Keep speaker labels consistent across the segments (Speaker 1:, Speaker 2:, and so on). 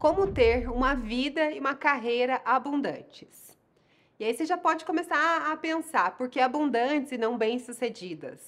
Speaker 1: Como ter uma vida e uma carreira abundantes. E aí você já pode começar a pensar, por que abundantes e não bem-sucedidas?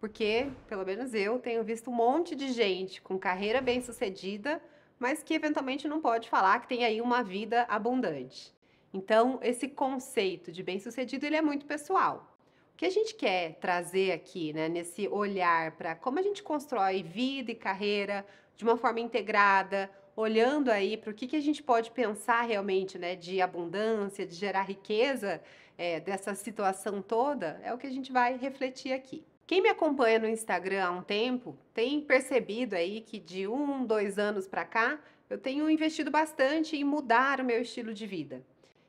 Speaker 1: Porque, pelo menos eu, tenho visto um monte de gente com carreira bem-sucedida, mas que eventualmente não pode falar que tem aí uma vida abundante. Então, esse conceito de bem-sucedido, ele é muito pessoal. O que a gente quer trazer aqui, né, nesse olhar para como a gente constrói vida e carreira de uma forma integrada, olhando aí para o que, que a gente pode pensar realmente né, de abundância, de gerar riqueza é, dessa situação toda, é o que a gente vai refletir aqui. Quem me acompanha no Instagram há um tempo tem percebido aí que de um, dois anos para cá eu tenho investido bastante em mudar o meu estilo de vida.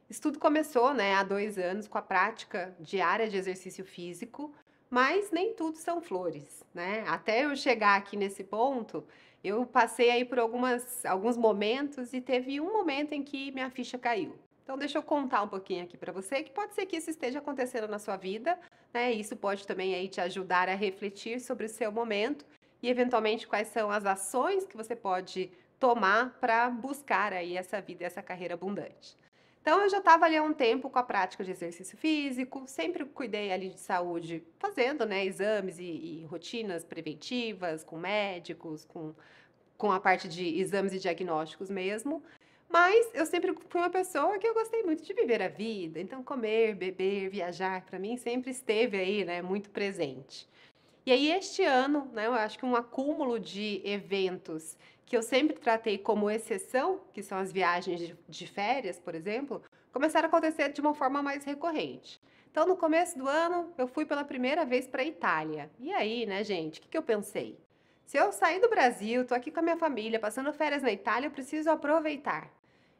Speaker 1: Isso tudo começou né, há dois anos com a prática diária de exercício físico, mas nem tudo são flores, né? Até eu chegar aqui nesse ponto, eu passei aí por algumas, alguns momentos e teve um momento em que minha ficha caiu. Então deixa eu contar um pouquinho aqui para você que pode ser que isso esteja acontecendo na sua vida, né? Isso pode também aí te ajudar a refletir sobre o seu momento e eventualmente quais são as ações que você pode tomar para buscar aí essa vida, essa carreira abundante. Então eu já estava ali há um tempo com a prática de exercício físico, sempre cuidei ali de saúde, fazendo né, exames e, e rotinas preventivas com médicos, com, com a parte de exames e diagnósticos mesmo. Mas eu sempre fui uma pessoa que eu gostei muito de viver a vida, então comer, beber, viajar, para mim sempre esteve aí, né, muito presente. E aí este ano, né, eu acho que um acúmulo de eventos que eu sempre tratei como exceção, que são as viagens de férias, por exemplo, começaram a acontecer de uma forma mais recorrente. Então, no começo do ano, eu fui pela primeira vez para a Itália. E aí, né, gente, o que, que eu pensei? Se eu sair do Brasil, estou aqui com a minha família, passando férias na Itália, eu preciso aproveitar.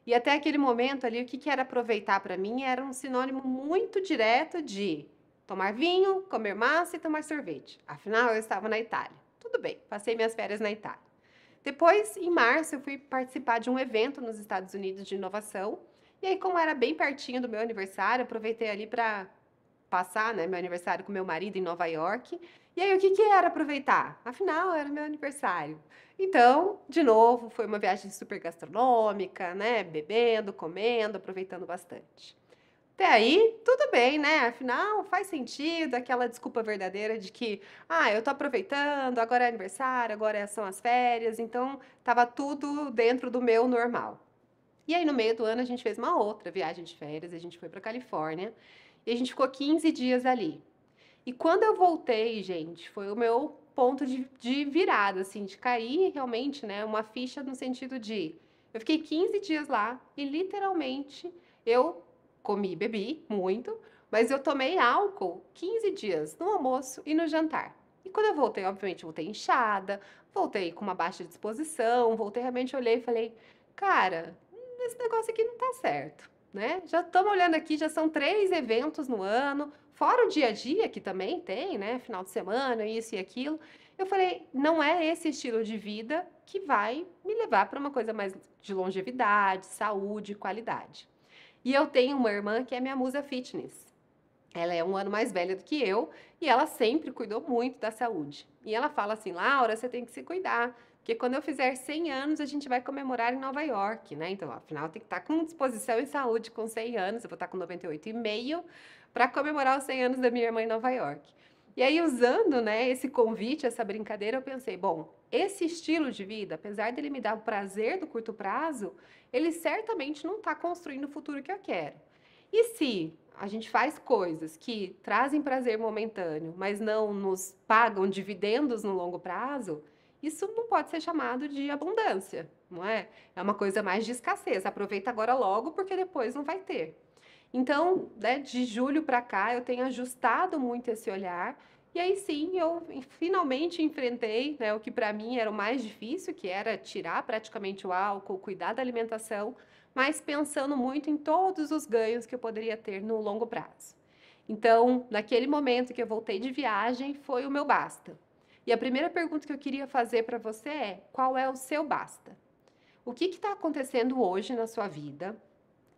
Speaker 1: E até aquele momento ali, o que, que era aproveitar para mim era um sinônimo muito direto de tomar vinho, comer massa e tomar sorvete. Afinal, eu estava na Itália. Tudo bem, passei minhas férias na Itália. Depois, em março, eu fui participar de um evento nos Estados Unidos de inovação. E aí, como era bem pertinho do meu aniversário, aproveitei ali para passar né, meu aniversário com meu marido em Nova York. E aí, o que, que era aproveitar? Afinal, era meu aniversário. Então, de novo, foi uma viagem super gastronômica, né? Bebendo, comendo, aproveitando bastante. Até aí, tudo bem, né? Afinal, faz sentido aquela desculpa verdadeira de que, ah, eu tô aproveitando, agora é aniversário, agora é, são as férias, então tava tudo dentro do meu normal. E aí, no meio do ano, a gente fez uma outra viagem de férias, a gente foi pra Califórnia e a gente ficou 15 dias ali. E quando eu voltei, gente, foi o meu ponto de, de virada, assim, de cair realmente, né? Uma ficha no sentido de. Eu fiquei 15 dias lá e literalmente eu comi, bebi muito, mas eu tomei álcool 15 dias no almoço e no jantar. E quando eu voltei, obviamente, voltei inchada, voltei com uma baixa disposição, voltei realmente, olhei e falei, cara, esse negócio aqui não tá certo, né? Já estamos olhando aqui, já são três eventos no ano, fora o dia a dia que também tem, né? Final de semana, isso e aquilo. Eu falei, não é esse estilo de vida que vai me levar para uma coisa mais de longevidade, saúde, qualidade. E eu tenho uma irmã que é minha musa fitness. Ela é um ano mais velha do que eu e ela sempre cuidou muito da saúde. E ela fala assim: Laura, você tem que se cuidar, porque quando eu fizer 100 anos a gente vai comemorar em Nova York, né? Então, afinal, tem que estar tá com disposição e saúde com 100 anos. Eu vou estar tá com 98,5 para comemorar os 100 anos da minha irmã em Nova York. E aí, usando né, esse convite, essa brincadeira, eu pensei, bom, esse estilo de vida, apesar dele me dar o prazer do curto prazo, ele certamente não está construindo o futuro que eu quero. E se a gente faz coisas que trazem prazer momentâneo, mas não nos pagam dividendos no longo prazo, isso não pode ser chamado de abundância, não é? É uma coisa mais de escassez. Aproveita agora logo, porque depois não vai ter. Então, né, de julho para cá, eu tenho ajustado muito esse olhar. E aí sim, eu finalmente enfrentei né, o que para mim era o mais difícil, que era tirar praticamente o álcool, cuidar da alimentação, mas pensando muito em todos os ganhos que eu poderia ter no longo prazo. Então, naquele momento que eu voltei de viagem, foi o meu basta. E a primeira pergunta que eu queria fazer para você é: qual é o seu basta? O que está acontecendo hoje na sua vida?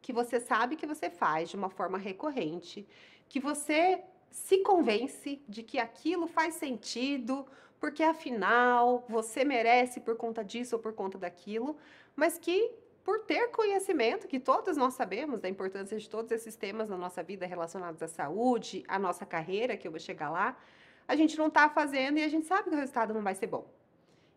Speaker 1: que você sabe que você faz de uma forma recorrente, que você se convence de que aquilo faz sentido, porque afinal você merece por conta disso ou por conta daquilo, mas que por ter conhecimento, que todos nós sabemos da importância de todos esses temas na nossa vida relacionados à saúde, à nossa carreira, que eu vou chegar lá, a gente não está fazendo e a gente sabe que o resultado não vai ser bom.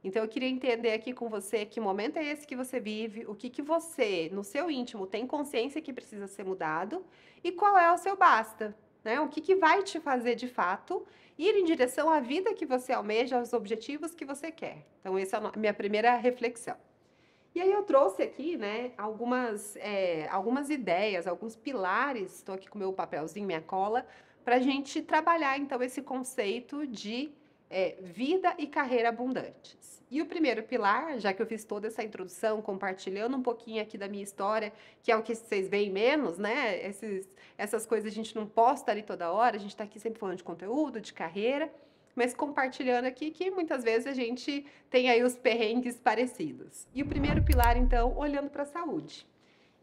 Speaker 1: Então eu queria entender aqui com você que momento é esse que você vive, o que, que você, no seu íntimo, tem consciência que precisa ser mudado e qual é o seu basta. Né? O que, que vai te fazer de fato ir em direção à vida que você almeja, aos objetivos que você quer. Então, essa é a minha primeira reflexão. E aí eu trouxe aqui, né, algumas, é, algumas ideias, alguns pilares, estou aqui com meu papelzinho, minha cola, para a gente trabalhar, então, esse conceito de é vida e carreira abundantes. E o primeiro pilar, já que eu fiz toda essa introdução, compartilhando um pouquinho aqui da minha história, que é o que vocês veem menos, né? Esses, essas coisas a gente não posta ali toda hora, a gente está aqui sempre falando de conteúdo, de carreira, mas compartilhando aqui que muitas vezes a gente tem aí os perrengues parecidos. E o primeiro pilar, então, olhando para a saúde.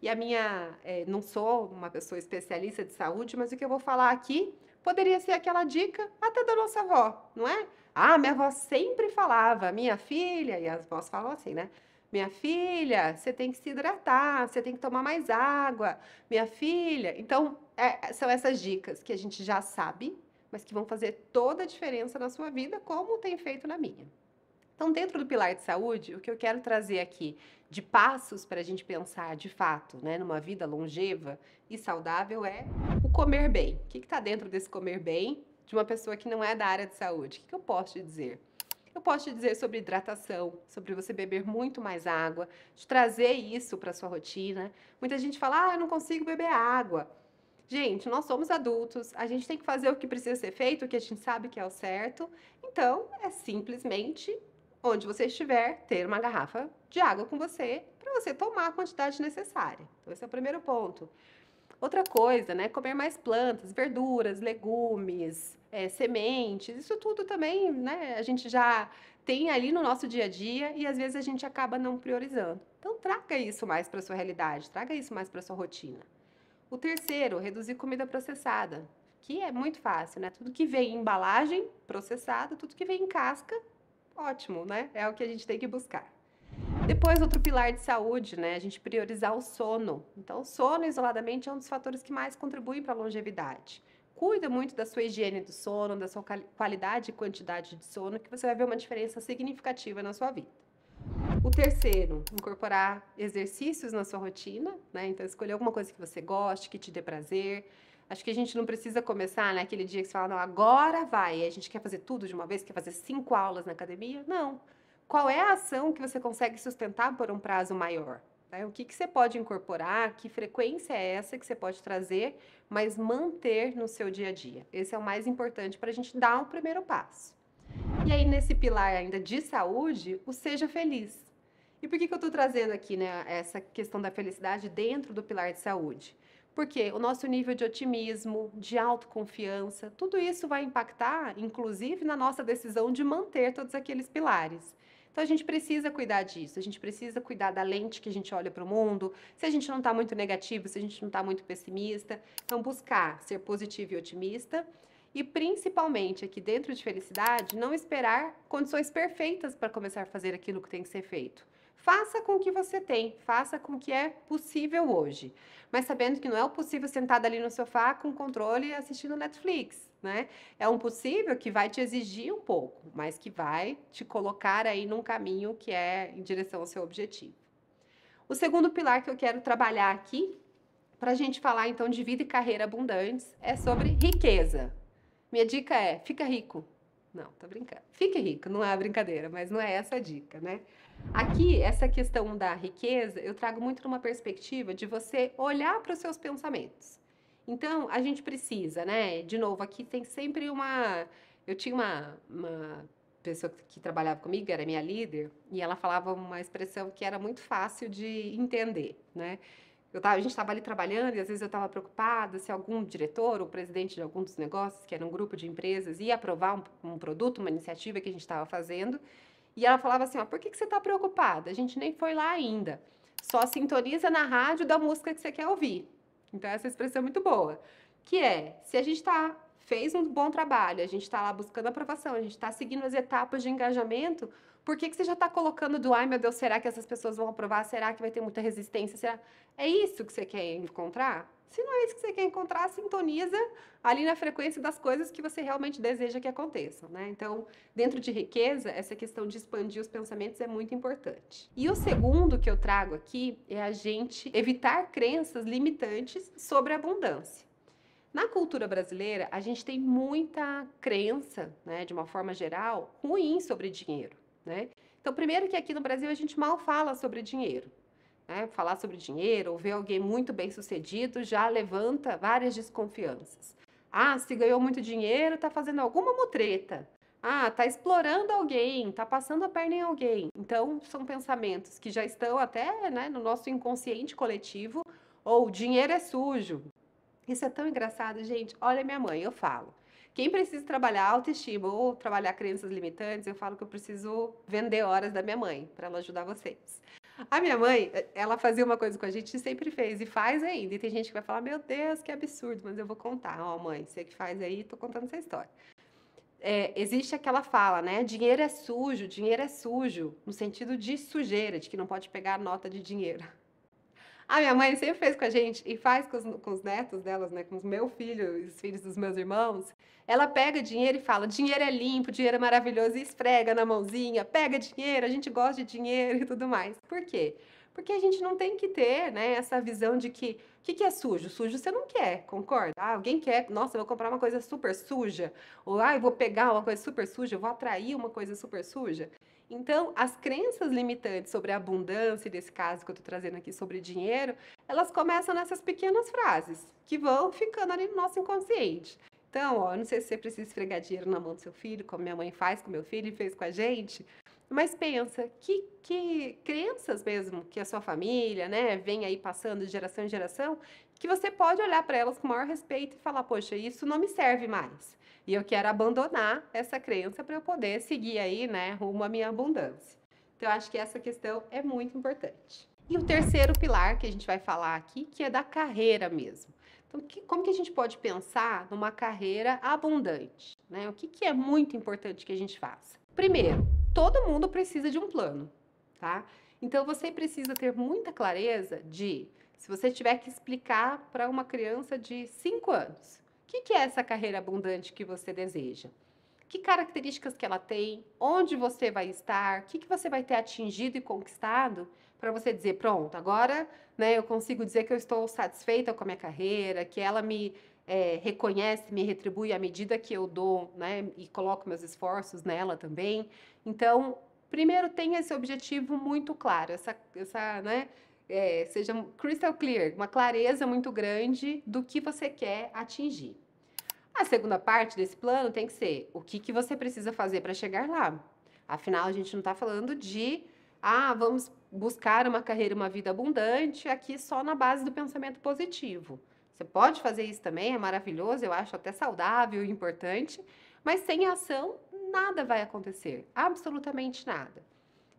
Speaker 1: E a minha, é, não sou uma pessoa especialista de saúde, mas o que eu vou falar aqui Poderia ser aquela dica até da nossa avó, não é? Ah, minha avó sempre falava, minha filha, e as vós falam assim, né? Minha filha, você tem que se hidratar, você tem que tomar mais água, minha filha. Então, é, é são essas dicas que a gente já sabe, mas que vão fazer toda a diferença na sua vida, como tem feito na minha. Então, dentro do pilar de saúde, o que eu quero trazer aqui de passos para a gente pensar de fato né, numa vida longeva e saudável é comer bem. O que está dentro desse comer bem de uma pessoa que não é da área de saúde? O que, que eu posso te dizer? Eu posso te dizer sobre hidratação, sobre você beber muito mais água, de trazer isso para sua rotina. Muita gente fala: "Ah, eu não consigo beber água". Gente, nós somos adultos, a gente tem que fazer o que precisa ser feito, o que a gente sabe que é o certo. Então, é simplesmente onde você estiver, ter uma garrafa de água com você para você tomar a quantidade necessária. Então, esse é o primeiro ponto. Outra coisa, né? Comer mais plantas, verduras, legumes, é, sementes, isso tudo também, né? A gente já tem ali no nosso dia a dia e às vezes a gente acaba não priorizando. Então traga isso mais para sua realidade, traga isso mais para sua rotina. O terceiro, reduzir comida processada, que é muito fácil, né? Tudo que vem em embalagem processada, tudo que vem em casca, ótimo, né? É o que a gente tem que buscar. Depois, outro pilar de saúde, né? A gente priorizar o sono. Então, o sono isoladamente é um dos fatores que mais contribuem para a longevidade. Cuida muito da sua higiene do sono, da sua qualidade e quantidade de sono, que você vai ver uma diferença significativa na sua vida. O terceiro, incorporar exercícios na sua rotina, né? Então, escolher alguma coisa que você goste, que te dê prazer. Acho que a gente não precisa começar naquele né, dia que você fala, não, agora vai. a gente quer fazer tudo de uma vez, quer fazer cinco aulas na academia. Não qual é a ação que você consegue sustentar por um prazo maior? Né? O que, que você pode incorporar, que frequência é essa que você pode trazer, mas manter no seu dia a dia. Esse é o mais importante para a gente dar um primeiro passo. E aí, nesse pilar ainda de saúde, o seja feliz. E por que, que eu estou trazendo aqui né, essa questão da felicidade dentro do pilar de saúde? Porque o nosso nível de otimismo, de autoconfiança, tudo isso vai impactar, inclusive, na nossa decisão de manter todos aqueles pilares. Então a gente precisa cuidar disso, a gente precisa cuidar da lente que a gente olha para o mundo, se a gente não está muito negativo, se a gente não está muito pessimista. Então, buscar ser positivo e otimista. E principalmente aqui dentro de felicidade, não esperar condições perfeitas para começar a fazer aquilo que tem que ser feito. Faça com o que você tem, faça com o que é possível hoje. Mas sabendo que não é o possível sentado ali no sofá com controle assistindo Netflix né? É um possível que vai te exigir um pouco, mas que vai te colocar aí num caminho que é em direção ao seu objetivo. O segundo pilar que eu quero trabalhar aqui, para a gente falar então de vida e carreira abundantes, é sobre riqueza. Minha dica é: fica rico. Não, tô brincando. Fique rico, não é brincadeira, mas não é essa a dica, né? Aqui, essa questão da riqueza, eu trago muito numa perspectiva de você olhar para os seus pensamentos. Então, a gente precisa, né? De novo, aqui tem sempre uma. Eu tinha uma, uma pessoa que trabalhava comigo, era minha líder, e ela falava uma expressão que era muito fácil de entender, né? Eu tava, a gente estava ali trabalhando e às vezes eu estava preocupada se algum diretor ou presidente de algum dos negócios, que era um grupo de empresas, ia aprovar um, um produto, uma iniciativa que a gente estava fazendo. E ela falava assim: ó, por que, que você está preocupada? A gente nem foi lá ainda. Só sintoniza na rádio da música que você quer ouvir. Então, essa expressão é muito boa, que é, se a gente está fez um bom trabalho, a gente está lá buscando aprovação, a gente está seguindo as etapas de engajamento, por que, que você já está colocando do ai meu Deus, será que essas pessoas vão aprovar? Será que vai ter muita resistência? Será? É isso que você quer encontrar? Se não é isso que você quer encontrar, sintoniza ali na frequência das coisas que você realmente deseja que aconteçam, né? Então, dentro de riqueza, essa questão de expandir os pensamentos é muito importante. E o segundo que eu trago aqui é a gente evitar crenças limitantes sobre a abundância. Na cultura brasileira, a gente tem muita crença, né, de uma forma geral, ruim sobre dinheiro, né? Então, primeiro que aqui no Brasil a gente mal fala sobre dinheiro. Né? Falar sobre dinheiro ou ver alguém muito bem sucedido já levanta várias desconfianças. Ah, se ganhou muito dinheiro, está fazendo alguma mutreta. Ah, está explorando alguém, está passando a perna em alguém. Então, são pensamentos que já estão até né, no nosso inconsciente coletivo. Ou dinheiro é sujo. Isso é tão engraçado, gente. Olha minha mãe, eu falo. Quem precisa trabalhar autoestima ou trabalhar crenças limitantes, eu falo que eu preciso vender horas da minha mãe para ela ajudar vocês. A minha mãe, ela fazia uma coisa com a gente e sempre fez, e faz ainda. E tem gente que vai falar, meu Deus, que absurdo, mas eu vou contar. Ó, oh, mãe, você que faz aí, tô contando essa história. É, existe aquela fala, né? Dinheiro é sujo, dinheiro é sujo, no sentido de sujeira, de que não pode pegar nota de dinheiro. A minha mãe sempre fez com a gente e faz com os, com os netos delas, né? Com os meu filhos, os filhos dos meus irmãos. Ela pega dinheiro e fala: dinheiro é limpo, dinheiro é maravilhoso, e esfrega na mãozinha, pega dinheiro, a gente gosta de dinheiro e tudo mais. Por quê? Porque a gente não tem que ter né, essa visão de que o que, que, é sujo? Sujo você não quer, concorda? Ah, alguém quer, nossa, eu vou comprar uma coisa super suja. Ou ah, eu vou pegar uma coisa super suja, eu vou atrair uma coisa super suja. Então, as crenças limitantes sobre a abundância, desse caso que eu estou trazendo aqui sobre dinheiro, elas começam nessas pequenas frases que vão ficando ali no nosso inconsciente. Então, ó, não sei se você precisa esfregar dinheiro na mão do seu filho, como minha mãe faz com meu filho e fez com a gente, mas pensa, que, que crenças mesmo que a sua família, né, vem aí passando de geração em geração, que você pode olhar para elas com maior respeito e falar, poxa, isso não me serve mais. E eu quero abandonar essa crença para eu poder seguir aí, né, rumo à minha abundância. Então, eu acho que essa questão é muito importante. E o terceiro pilar que a gente vai falar aqui, que é da carreira mesmo. Então, que, como que a gente pode pensar numa carreira abundante? né? O que, que é muito importante que a gente faça? Primeiro, todo mundo precisa de um plano, tá? Então você precisa ter muita clareza de se você tiver que explicar para uma criança de 5 anos, o que, que é essa carreira abundante que você deseja? que características que ela tem, onde você vai estar, o que, que você vai ter atingido e conquistado, para você dizer, pronto, agora né, eu consigo dizer que eu estou satisfeita com a minha carreira, que ela me é, reconhece, me retribui à medida que eu dou, né, e coloco meus esforços nela também. Então, primeiro tenha esse objetivo muito claro, essa, essa né, é, seja crystal clear, uma clareza muito grande do que você quer atingir. A segunda parte desse plano tem que ser o que, que você precisa fazer para chegar lá. Afinal, a gente não está falando de, ah, vamos buscar uma carreira, uma vida abundante aqui só na base do pensamento positivo. Você pode fazer isso também, é maravilhoso, eu acho até saudável e importante, mas sem ação nada vai acontecer, absolutamente nada.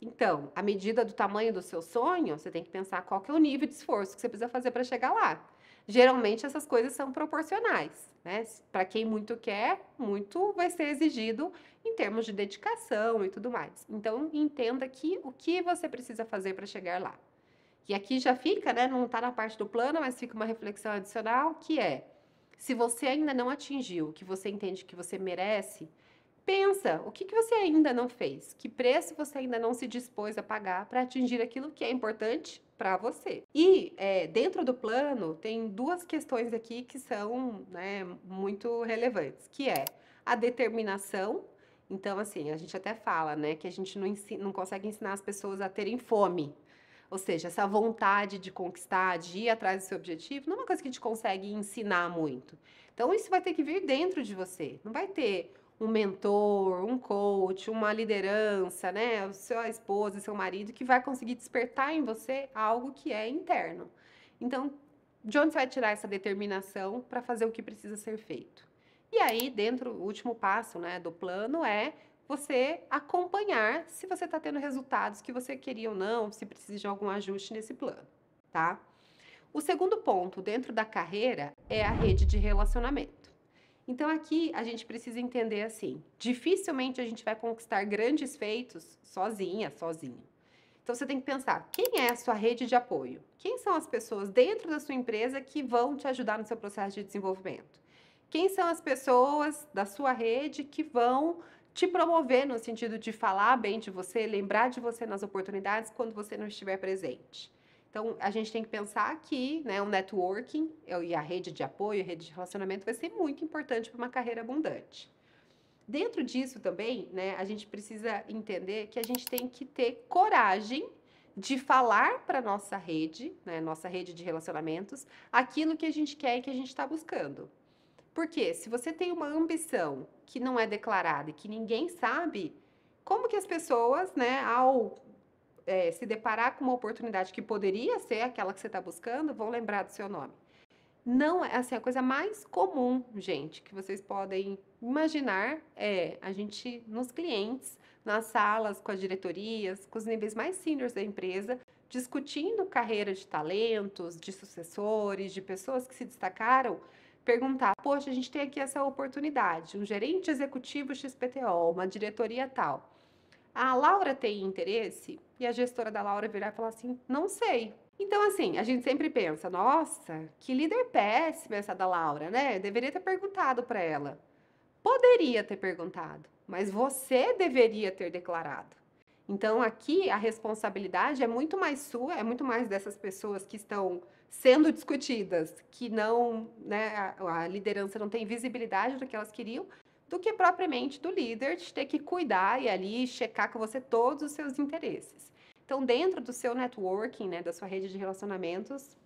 Speaker 1: Então, à medida do tamanho do seu sonho, você tem que pensar qual que é o nível de esforço que você precisa fazer para chegar lá. Geralmente essas coisas são proporcionais, né? Para quem muito quer, muito vai ser exigido em termos de dedicação e tudo mais. Então, entenda que o que você precisa fazer para chegar lá. E aqui já fica, né? Não está na parte do plano, mas fica uma reflexão adicional que é: se você ainda não atingiu o que você entende que você merece, pensa o que, que você ainda não fez, que preço você ainda não se dispôs a pagar para atingir aquilo que é importante para você. E é, dentro do plano tem duas questões aqui que são né, muito relevantes, que é a determinação. Então, assim, a gente até fala, né, que a gente não, ensina, não consegue ensinar as pessoas a terem fome, ou seja, essa vontade de conquistar, de ir atrás do seu objetivo, não é uma coisa que a gente consegue ensinar muito. Então, isso vai ter que vir dentro de você. Não vai ter um mentor, um coach, uma liderança, né? O sua esposa, seu marido, que vai conseguir despertar em você algo que é interno. Então, de onde você vai tirar essa determinação para fazer o que precisa ser feito? E aí, dentro, o último passo né, do plano é você acompanhar se você está tendo resultados que você queria ou não, se precisa de algum ajuste nesse plano, tá? O segundo ponto dentro da carreira é a rede de relacionamento. Então aqui a gente precisa entender assim: dificilmente a gente vai conquistar grandes feitos sozinha, sozinho. Então você tem que pensar quem é a sua rede de apoio, quem são as pessoas dentro da sua empresa que vão te ajudar no seu processo de desenvolvimento, quem são as pessoas da sua rede que vão te promover no sentido de falar bem de você, lembrar de você nas oportunidades quando você não estiver presente. Então, a gente tem que pensar que né, o networking e a rede de apoio, a rede de relacionamento vai ser muito importante para uma carreira abundante. Dentro disso também, né, a gente precisa entender que a gente tem que ter coragem de falar para nossa rede, né, nossa rede de relacionamentos, aquilo que a gente quer e que a gente está buscando. Porque se você tem uma ambição que não é declarada e que ninguém sabe, como que as pessoas, né, ao é, se deparar com uma oportunidade que poderia ser aquela que você está buscando, vão lembrar do seu nome? Não, é assim, a coisa mais comum, gente, que vocês podem imaginar é a gente nos clientes, nas salas, com as diretorias, com os níveis mais seniors da empresa, discutindo carreira de talentos, de sucessores, de pessoas que se destacaram perguntar: poxa, a gente tem aqui essa oportunidade, um gerente executivo XPTO, uma diretoria tal. A Laura tem interesse? E a gestora da Laura virar e falar assim: não sei. Então, assim, a gente sempre pensa: nossa, que líder péssima essa da Laura, né? Deveria ter perguntado para ela. Poderia ter perguntado, mas você deveria ter declarado. Então, aqui a responsabilidade é muito mais sua, é muito mais dessas pessoas que estão sendo discutidas, que não, né, a, a liderança não tem visibilidade do que elas queriam, do que propriamente do líder de ter que cuidar e ali checar com você todos os seus interesses. Então, dentro do seu networking, né, da sua rede de relacionamentos,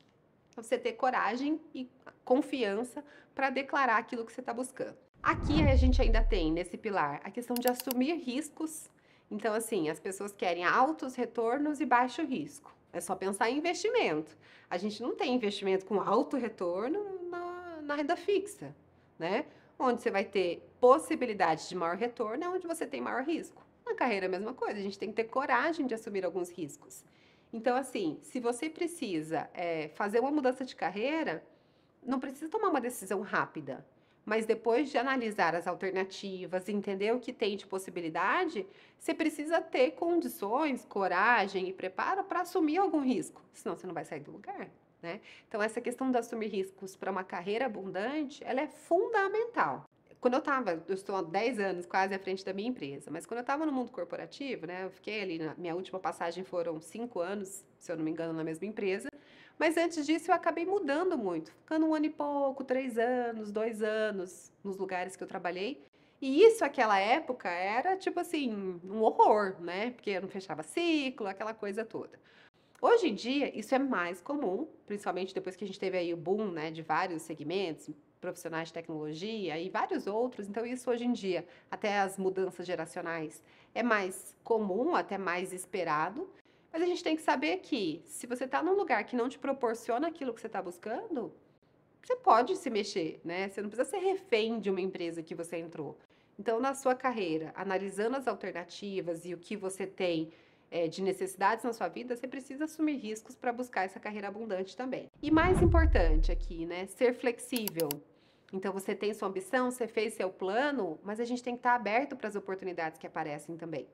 Speaker 1: você ter coragem e confiança para declarar aquilo que você está buscando. Aqui a gente ainda tem nesse pilar a questão de assumir riscos então, assim, as pessoas querem altos retornos e baixo risco. É só pensar em investimento. A gente não tem investimento com alto retorno na, na renda fixa, né? Onde você vai ter possibilidade de maior retorno é onde você tem maior risco. Na carreira é a mesma coisa, a gente tem que ter coragem de assumir alguns riscos. Então, assim, se você precisa é, fazer uma mudança de carreira, não precisa tomar uma decisão rápida mas depois de analisar as alternativas, entender o que tem de possibilidade, você precisa ter condições, coragem e preparo para assumir algum risco, senão você não vai sair do lugar. Né? Então, essa questão de assumir riscos para uma carreira abundante, ela é fundamental. Quando eu estava, eu estou há 10 anos quase à frente da minha empresa, mas quando eu estava no mundo corporativo, né, eu fiquei ali, na, minha última passagem foram 5 anos, se eu não me engano, na mesma empresa, mas antes disso, eu acabei mudando muito, ficando um ano e pouco, três anos, dois anos nos lugares que eu trabalhei. E isso, naquela época, era tipo assim, um horror, né? Porque eu não fechava ciclo, aquela coisa toda. Hoje em dia, isso é mais comum, principalmente depois que a gente teve aí o boom, né, de vários segmentos, profissionais de tecnologia e vários outros. Então, isso hoje em dia, até as mudanças geracionais, é mais comum, até mais esperado. Mas a gente tem que saber que se você está num lugar que não te proporciona aquilo que você está buscando, você pode se mexer, né? Você não precisa ser refém de uma empresa que você entrou. Então, na sua carreira, analisando as alternativas e o que você tem é, de necessidades na sua vida, você precisa assumir riscos para buscar essa carreira abundante também. E mais importante aqui, né? Ser flexível. Então, você tem sua ambição, você fez seu plano, mas a gente tem que estar tá aberto para as oportunidades que aparecem também.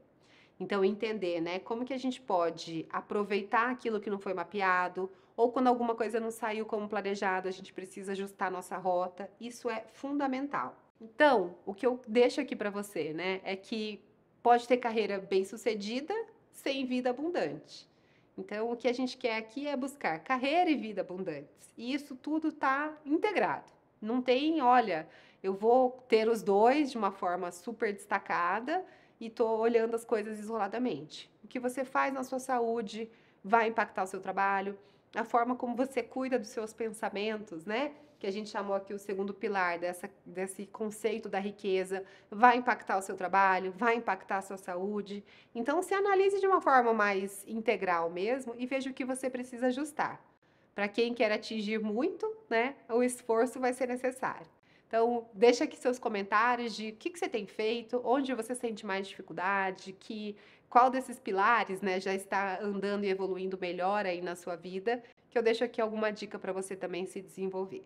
Speaker 1: Então, entender, né? Como que a gente pode aproveitar aquilo que não foi mapeado, ou quando alguma coisa não saiu como planejado, a gente precisa ajustar nossa rota. Isso é fundamental. Então, o que eu deixo aqui para você, né, é que pode ter carreira bem-sucedida sem vida abundante. Então, o que a gente quer aqui é buscar carreira e vida abundantes. E isso tudo está integrado. Não tem, olha, eu vou ter os dois de uma forma super destacada e estou olhando as coisas isoladamente. O que você faz na sua saúde vai impactar o seu trabalho, a forma como você cuida dos seus pensamentos, né? Que a gente chamou aqui o segundo pilar dessa, desse conceito da riqueza, vai impactar o seu trabalho, vai impactar a sua saúde. Então, se analise de uma forma mais integral mesmo e veja o que você precisa ajustar. Para quem quer atingir muito, né, o esforço vai ser necessário. Então, deixa aqui seus comentários de o que, que você tem feito, onde você sente mais dificuldade, que qual desses pilares né, já está andando e evoluindo melhor aí na sua vida, que eu deixo aqui alguma dica para você também se desenvolver.